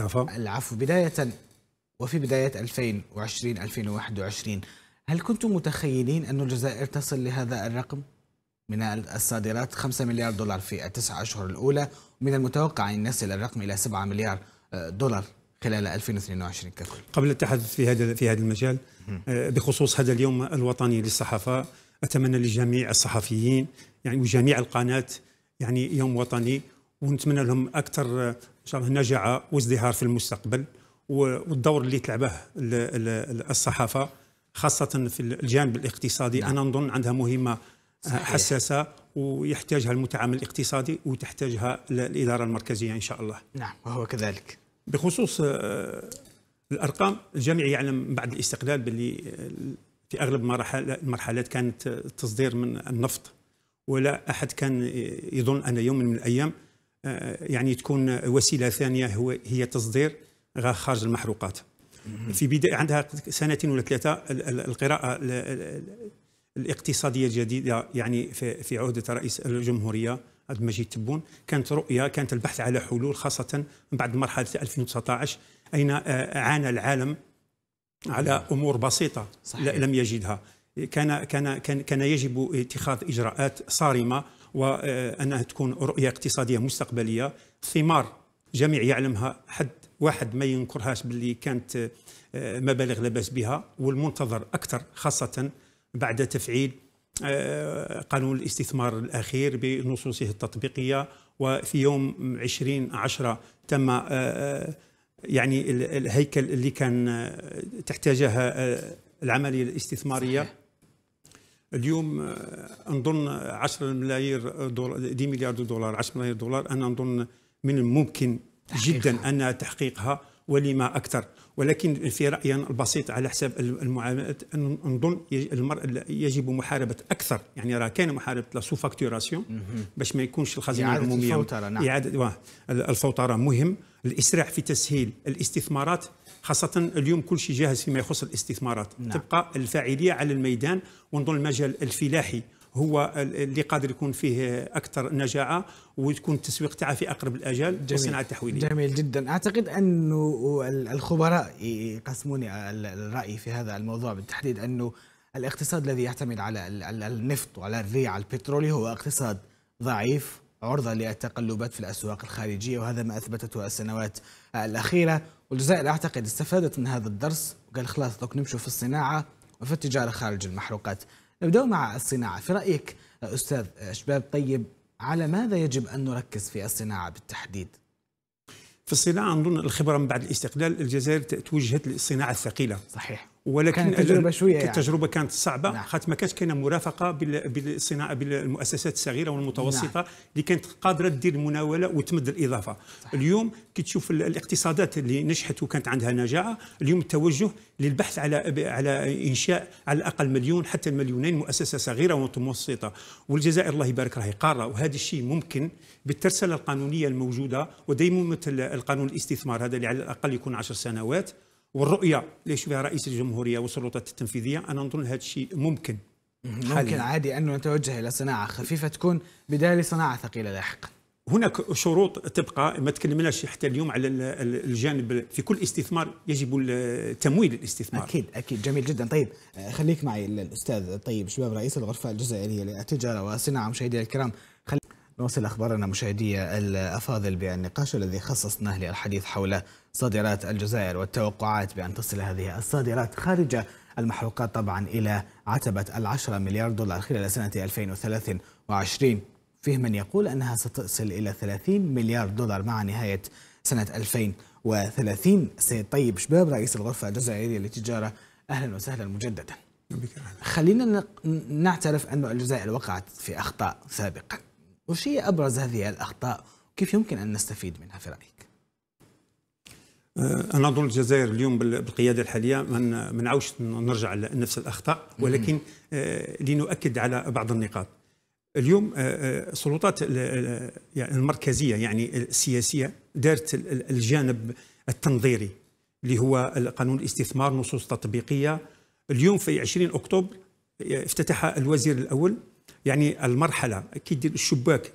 الإضافة العفو بداية وفي بداية 2020-2021 هل كنتم متخيلين أن الجزائر تصل لهذا الرقم من الصادرات 5 مليار دولار في التسعة أشهر الأولى من المتوقع أن نصل الرقم إلى 7 مليار آه، دولار خلال 2022 ككل قبل التحدث في هذا في هذا المجال آه، بخصوص هذا اليوم الوطني للصحافة أتمنى لجميع الصحفيين يعني وجميع القناة يعني يوم وطني ونتمنى لهم أكثر آه، شاء الله نجاعه وازدهار في المستقبل والدور اللي تلعبه الصحافه خاصه في الجانب الاقتصادي نعم. انا نظن عندها مهمه آه، صحيح. حساسه ويحتاجها المتعامل الاقتصادي وتحتاجها الاداره المركزيه ان شاء الله. نعم وهو كذلك. بخصوص آه، الارقام الجميع يعلم بعد الاستقلال باللي آه، في اغلب المرحلات كانت التصدير من النفط ولا احد كان يظن ان يوم من الايام آه، يعني تكون وسيله ثانيه هو هي تصدير خارج المحروقات في بدايه عندها سنتين ولا ثلاثه القراءه الاقتصاديه الجديده يعني في عهده رئيس الجمهوريه عبد المجيد تبون كانت رؤيه كانت البحث على حلول خاصه بعد مرحله 2019 اين آه، عانى العالم على امور بسيطه صحيح. لم يجدها كان كان كان يجب اتخاذ اجراءات صارمه وانها تكون رؤيه اقتصاديه مستقبليه ثمار جميع يعلمها حد واحد ما ينكرهاش باللي كانت آه، مبالغ لا باس بها والمنتظر اكثر خاصه بعد تفعيل آه، قانون الاستثمار الاخير بنصوصه التطبيقيه وفي يوم 20 10 تم آه، يعني الهيكل اللي كان تحتاجها العمليه الاستثماريه صحيح. اليوم آه، نظن 10 ملايير دولار 10 مليار دولار 10 ملايير دولار انا نظن من الممكن جدا ان تحقيقها ولما اكثر ولكن في رايي البسيط على حساب المعاملات نظن المرء يجب محاربه اكثر يعني راه كاين محاربه لا سو فاكتوراسيون باش ما يكونش الخزينه العموميه اعاده الفوتره نعم اعاده الفوتره مهم الاسراع في تسهيل الاستثمارات خاصة اليوم كل شيء جاهز فيما يخص الاستثمارات نعم. تبقى الفاعلية على الميدان ونظن المجال الفلاحي هو اللي قادر يكون فيه اكثر نجاعه وتكون التسويق تاعه في اقرب الاجال والصناعه التحويليه. جميل جدا، اعتقد انه الخبراء يقسموني الراي في هذا الموضوع بالتحديد انه الاقتصاد الذي يعتمد على النفط وعلى الريع البترولي هو اقتصاد ضعيف عرضة للتقلبات في الأسواق الخارجية وهذا ما أثبتته السنوات الأخيرة والجزائر أعتقد استفادت من هذا الدرس وقال خلاص دوك نمشوا في الصناعة وفي التجارة خارج المحروقات نبدأ مع الصناعة في رأيك أستاذ شباب طيب على ماذا يجب أن نركز في الصناعة بالتحديد؟ في الصناعة نظن الخبرة من بعد الاستقلال الجزائر توجهت للصناعة الثقيلة صحيح ولكن كانت تجربه شويه يعني. التجربه كانت صعبه نعم. خاطر ما كانتش كاينه مرافقه بالصناعه بالمؤسسات الصغيره والمتوسطه نعم. اللي كانت قادره دير المناوله وتمد الاضافه صح. اليوم كي تشوف الاقتصادات اللي نجحت وكانت عندها نجاعه اليوم التوجه للبحث على على انشاء على الاقل مليون حتى المليونين مؤسسه صغيره ومتوسطه والجزائر الله يبارك راهي قاره وهذا الشيء ممكن بالترسله القانونيه الموجوده وديمومه القانون الاستثمار هذا اللي على الاقل يكون 10 سنوات والرؤيه اللي يشوفها رئيس الجمهوريه والسلطات التنفيذيه انا نظن هذا الشيء ممكن ممكن حالي. عادي انه نتوجه الى صناعه خفيفه تكون بدايه لصناعه ثقيله لاحقا هناك شروط تبقى ما تكلمناش حتى اليوم على الجانب في كل استثمار يجب تمويل الاستثمار اكيد اكيد جميل جدا طيب خليك معي الاستاذ طيب شباب رئيس الغرفه الجزائريه للتجاره والصناعه مشاهدينا الكرام نواصل أخبارنا مشاهدي الأفاضل بالنقاش الذي خصصناه للحديث حول صادرات الجزائر والتوقعات بأن تصل هذه الصادرات خارج المحروقات طبعا إلى عتبة العشرة مليار دولار خلال سنة 2023 فيه من يقول أنها ستصل إلى 30 مليار دولار مع نهاية سنة 2030 سيد طيب شباب رئيس الغرفة الجزائرية للتجارة أهلا وسهلا مجددا خلينا نعترف أن الجزائر وقعت في أخطاء سابقاً وش هي أبرز هذه الأخطاء وكيف يمكن أن نستفيد منها في رأيك؟ أه، أنا أظن الجزائر اليوم بالقيادة الحالية ما نعاوش نرجع لنفس الأخطاء ولكن أه، لنؤكد على بعض النقاط اليوم أه، السلطات يعني المركزية يعني السياسية دارت الجانب التنظيري اللي هو قانون الاستثمار نصوص تطبيقية اليوم في 20 أكتوبر افتتح الوزير الأول يعني المرحله كيدير الشباك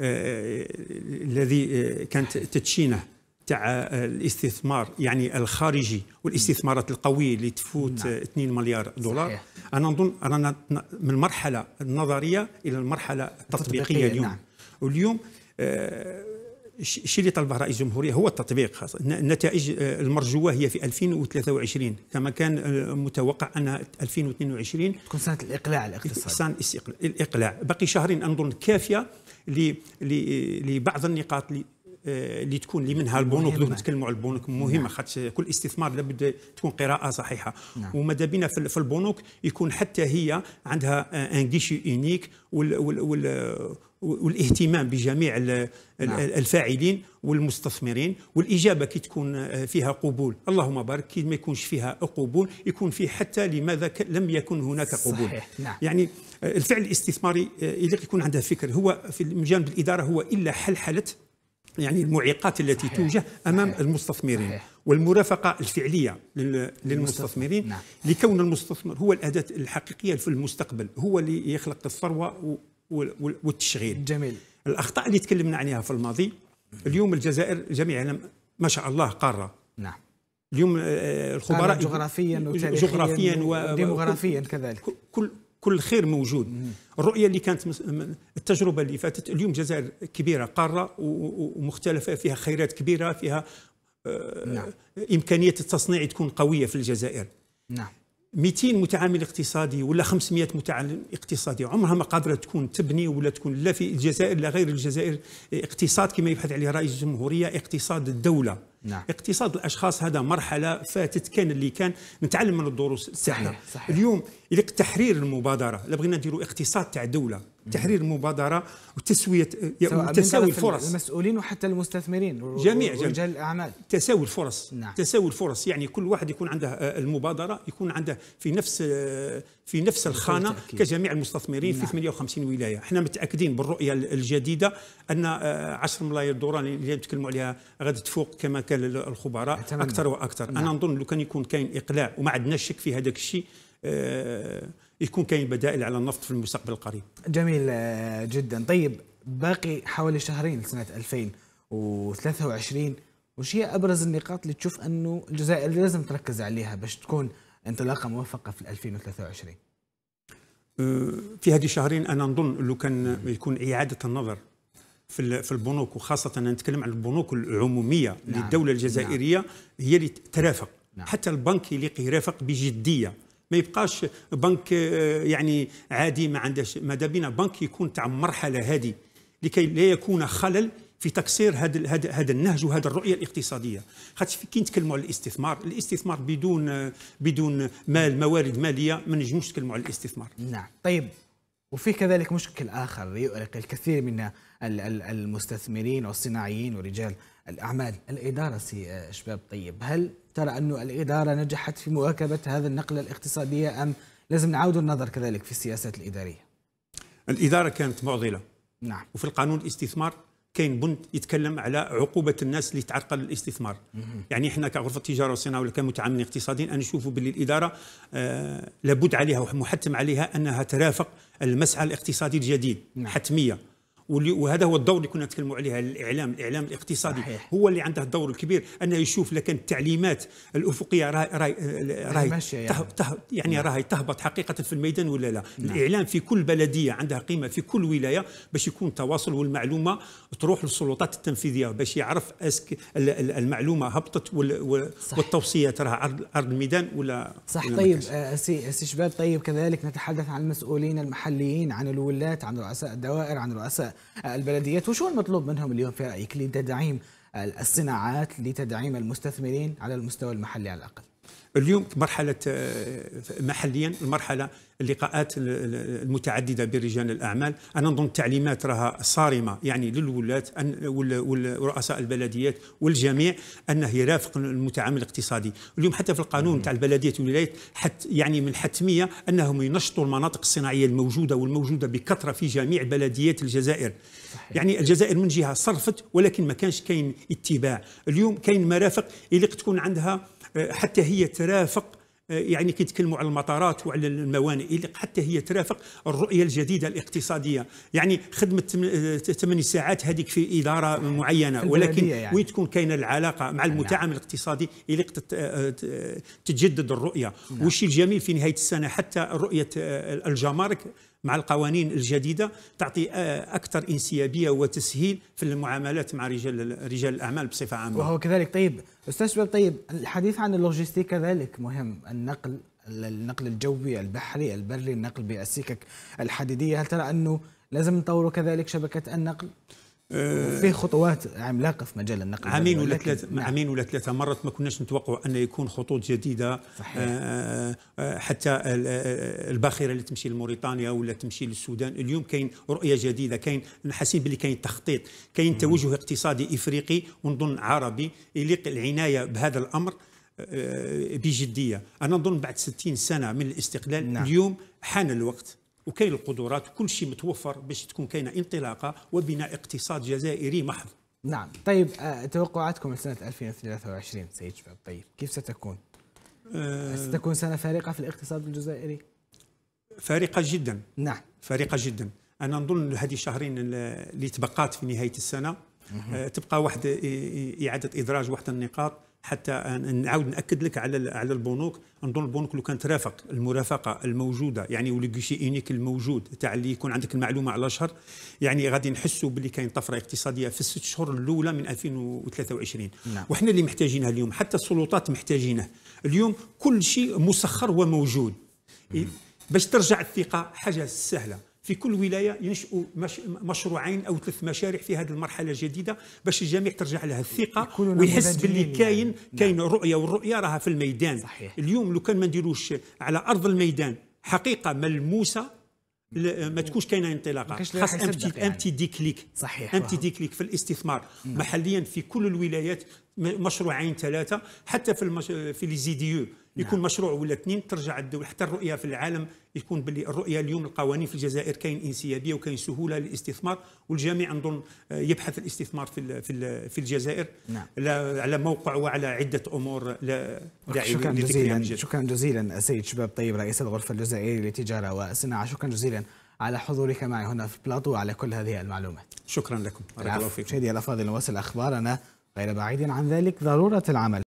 آه، آه، الذي آه، كانت تدشينه تاع الاستثمار يعني الخارجي والاستثمارات القويه اللي تفوت نعم. 2 مليار دولار صحيح. انا نظن رانا من المرحله النظريه الى المرحله التطبيقيه اليوم نعم. واليوم الشيء اللي طلبه رئيس الجمهوريه هو التطبيق خاصة النتائج آه، المرجوه هي في 2023 كما كان آه، متوقع انها 2022 تكون سنه الاقلاع الاقتصادي سنه الاقلاع باقي شهرين اظن كافيه لبعض النقاط اللي آه، تكون اللي منها البنوك دوك نتكلموا على البنوك نعم. مهمه نعم. كل استثمار لابد تكون قراءه صحيحه نعم. وماذا بينا في البنوك يكون حتى هي عندها ان جيشي اونيك وال, وال, وال والاهتمام بجميع نعم. الفاعلين والمستثمرين والاجابه كي تكون آه، فيها قبول اللهم بارك كي ما يكونش فيها قبول يكون في حتى لماذا لم يكن هناك قبول صحيح. نعم. يعني آه، الفعل الاستثماري اللي آه، يكون عنده فكر هو في جانب الاداره هو الا حلحله يعني المعيقات التي صحيح. توجه امام صحيح. المستثمرين صحيح. والمرافقه الفعليه للمستثمرين نعم. لكون المستثمر هو الاداه الحقيقيه في المستقبل هو اللي يخلق الثروه والتشغيل جميل الاخطاء اللي تكلمنا عليها في الماضي اليوم الجزائر جميعا ما شاء الله قاره نعم اليوم آه، الخبراء جغرافيا جغرافيا وديموغرافيا كذلك كل كل خير موجود الرؤيه اللي كانت التجربه اللي فاتت اليوم الجزائر كبيره قاره ومختلفه فيها خيرات كبيره فيها آه، نعم. امكانيه التصنيع تكون قويه في الجزائر نعم 200 متعامل اقتصادي ولا 500 متعامل اقتصادي عمرها ما قادره تكون تبني ولا تكون لا في الجزائر لا غير الجزائر اقتصاد كما يبحث عليه رئيس الجمهوريه اقتصاد الدوله نعم. اقتصاد الاشخاص هذا مرحله فاتت كان اللي كان نتعلم من الدروس تاعنا اليوم تحرير المبادره لا بغينا نديروا اقتصاد تاع دوله تحرير المبادره وتسويه اه، تساوي الفرص المسؤولين وحتى المستثمرين جميع رجال الاعمال تساوي الفرص نعم. تساوي الفرص يعني كل واحد يكون عنده اه، المبادره يكون عنده في نفس اه، في نفس الخانه كجميع المستثمرين نعم. في 58 ولايه احنا متاكدين بالرؤيه الجديده ان 10 ملايير دولار اللي نتكلموا عليها غادي تفوق كما كان الاشكال الخبراء اكثر واكثر نعم. انا نظن لو كان يكون كاين اقلاع وما عندناش شك في هذاك الشيء آه يكون كاين بدائل على النفط في المستقبل القريب جميل آه، جدا طيب باقي حوالي شهرين لسنه 2023 وش هي ابرز النقاط اللي تشوف انه الجزائر لازم تركز عليها باش تكون انطلاقه موفقه في 2023 آه، في هذه الشهرين انا نظن لو كان يكون اعاده النظر في في البنوك وخاصه انا نتكلم عن البنوك العموميه نعم. للدوله الجزائريه نعم. هي اللي ترافق نعم. حتى البنك يليق يرافق بجديه ما يبقاش بنك آه، يعني عادي ما عندهش ماذا بينا بنك يكون تاع مرحله هذه لكي لا يكون خلل في تكسير هذا هذا هذا النهج وهذا الرؤيه الاقتصاديه خاطر كي نتكلموا على الاستثمار الاستثمار بدون بدون مال موارد ماليه ما نجموش نتكلموا على الاستثمار نعم طيب وفي كذلك مشكل اخر يؤرق الكثير منا المستثمرين والصناعيين ورجال الأعمال الإدارة سي آه، شباب طيب هل ترى أن الإدارة نجحت في مواكبة هذا النقلة الاقتصادية أم لازم نعود النظر كذلك في السياسات الإدارية الإدارة كانت معضلة نعم وفي القانون الاستثمار كاين بند يتكلم على عقوبه الناس اللي تعرقل الاستثمار يعني احنا كغرفه التجاره والصناعه ولا كمتعاملين اقتصاديين انا نشوفوا باللي الاداره آه لابد عليها ومحتم عليها انها ترافق المسعى الاقتصادي الجديد نعم. حتميه وهذا هو الدور اللي كنا نتكلموا عليها الاعلام الاعلام الاقتصادي صحيح. هو اللي عنده الدور الكبير انه يشوف لكن التعليمات الافقيه راهي راهي يعني, ته ته يعني, يعني نعم. راهي تهبط حقيقه في الميدان ولا لا نعم. الاعلام في كل بلديه عندها قيمه في كل ولايه باش يكون تواصل والمعلومه تروح للسلطات التنفيذيه باش يعرف اسك المعلومه هبطت والتوصيات راها عرض الميدان ولا صح ولا طيب آه، سي سي شباب طيب كذلك نتحدث عن المسؤولين المحليين عن الولاة عن رؤساء الدوائر عن رؤساء البلديات وشو المطلوب منهم اليوم في رايك لتدعيم الصناعات لتدعيم المستثمرين على المستوى المحلي على الاقل اليوم مرحلة آه، محليا المرحلة اللقاءات المتعددة برجال الأعمال أنا نظن التعليمات راها صارمة يعني للولاة ورؤساء البلديات والجميع أنه يرافق المتعامل الاقتصادي اليوم حتى في القانون تاع البلديات والولايات حت يعني من حتمية أنهم ينشطوا المناطق الصناعية الموجودة والموجودة بكثرة في جميع بلديات الجزائر يعني الجزائر من جهة صرفت ولكن ما كانش كاين اتباع اليوم كاين مرافق اللي تكون عندها حتى هي ترافق آه، يعني كيتكلموا على المطارات وعلى الموانئ حتى هي ترافق الرؤيه الجديده الاقتصاديه يعني خدمه آه، 8 ساعات هذيك في اداره معينه ولكن يعني. وين تكون كاينه العلاقه مع نعم. المتعامل الاقتصادي اللي تتجدد آه، الرؤيه نعم. والشيء الجميل في نهايه السنه حتى رؤيه الجمارك مع القوانين الجديده تعطي آه، اكثر انسيابيه وتسهيل في المعاملات مع رجال رجال الاعمال بصفه عامه. وهو كذلك طيب استاذ شباب طيب الحديث عن اللوجستيك كذلك مهم النقل النقل الجوي البحري البري النقل بالسكك الحديديه هل ترى انه لازم نطور كذلك شبكه النقل؟ آه، فيه خطوات عملاقه في مجال النقل عامين نعم. ولا ثلاثه عامين ولا ثلاثه مرات ما كناش نتوقع ان يكون خطوط جديده صحيح. آه، آه، حتى الباخره اللي تمشي لموريتانيا ولا تمشي للسودان اليوم كاين رؤيه جديده كاين حاسين باللي كاين تخطيط كاين توجه اقتصادي افريقي ونظن عربي يليق العنايه بهذا الامر بجديه انا نظن بعد 60 سنه من الاستقلال نعم. اليوم حان الوقت وكاين القدرات وكل شيء متوفر باش تكون كاينه انطلاقه وبناء اقتصاد جزائري محض نعم طيب آه، توقعاتكم لسنه 2023 سيد شباب طيب كيف ستكون أه ستكون سنه فارقه في الاقتصاد الجزائري فارقه جدا نعم فارقه جدا انا نظن هذه الشهرين اللي تبقات في نهايه السنه آه، تبقى واحد اعاده ادراج واحد النقاط حتى نعاود ناكد لك على على البنوك نظن البنوك لو كانت رافق المرافقه الموجوده يعني والكيشي اونيك الموجود تاع اللي يكون عندك المعلومه على شهر يعني غادي نحسوا باللي كاين طفره اقتصاديه في الست شهور الاولى من 2023 نعم. وحنا اللي محتاجينها اليوم حتى السلطات محتاجينه اليوم كل شيء مسخر وموجود باش ترجع الثقه حاجه سهله في كل ولايه ينشئوا مش مشروعين او ثلاث مشاريع في هذه المرحله الجديده باش الجميع ترجع لها الثقه ويحس باللي كاين نعم. كاين رؤيه والرؤيه راها في الميدان صحيح. اليوم لو كان ما نديروش على ارض الميدان حقيقه ملموسه ما تكونش كاينه انطلاقه خاص امتي يعني. امتي ديكليك صحيح امتي ديكليك في الاستثمار محليا في كل الولايات مشروعين ثلاثه حتى في المش... في لي زيديو يكون نعم. مشروع ولا اثنين ترجع الدولة حتى الرؤية في العالم يكون باللي الرؤية اليوم القوانين في الجزائر كاين انسيابية وكاين سهولة للاستثمار والجميع نظن آه، يبحث الاستثمار في في في الجزائر نعم. على موقع وعلى عدة أمور لا يعني شكرا جزيلا شكرا جزيلا السيد شباب طيب رئيس الغرفة الجزائرية للتجارة والصناعة شكرا جزيلا على حضورك معي هنا في بلاطو وعلى كل هذه المعلومات شكرا لكم بارك الله فيكم شادي الافاضل نواصل اخبارنا غير بعيد عن ذلك ضروره العمل